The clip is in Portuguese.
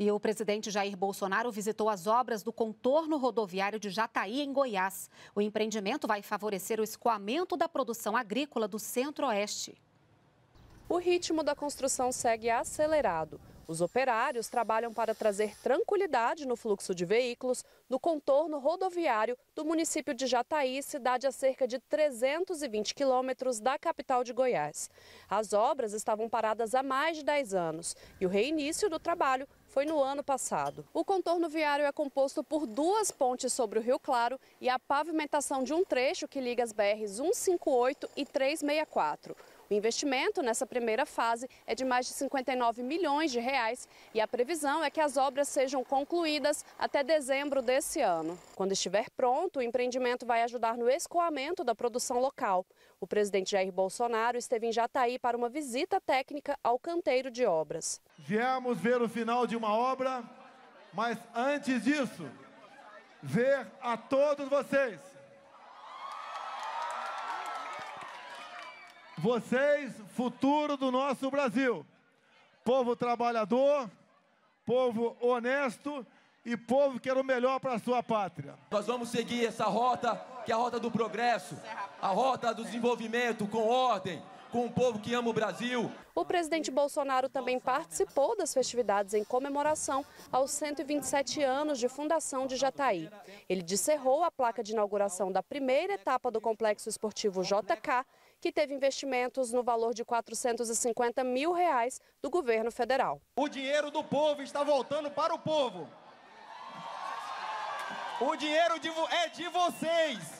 E o presidente Jair Bolsonaro visitou as obras do contorno rodoviário de Jataí, em Goiás. O empreendimento vai favorecer o escoamento da produção agrícola do Centro-Oeste. O ritmo da construção segue acelerado. Os operários trabalham para trazer tranquilidade no fluxo de veículos no contorno rodoviário do município de Jataí, cidade a cerca de 320 quilômetros da capital de Goiás. As obras estavam paradas há mais de 10 anos e o reinício do trabalho foi no ano passado. O contorno viário é composto por duas pontes sobre o Rio Claro e a pavimentação de um trecho que liga as BRs 158 e 364. O investimento nessa primeira fase é de mais de 59 milhões de reais e a previsão é que as obras sejam concluídas até dezembro desse ano. Quando estiver pronto, o empreendimento vai ajudar no escoamento da produção local. O presidente Jair Bolsonaro esteve em Jataí para uma visita técnica ao canteiro de obras. Viemos ver o final de uma obra, mas antes disso, ver a todos vocês Vocês, futuro do nosso Brasil. Povo trabalhador, povo honesto e povo que era o melhor para a sua pátria. Nós vamos seguir essa rota, que é a rota do progresso, a rota do desenvolvimento com ordem, com um povo que ama o Brasil. O presidente Bolsonaro também participou das festividades em comemoração aos 127 anos de fundação de Jataí. Ele descerrou a placa de inauguração da primeira etapa do complexo esportivo JK que teve investimentos no valor de 450 mil reais do governo federal. O dinheiro do povo está voltando para o povo. O dinheiro de, é de vocês.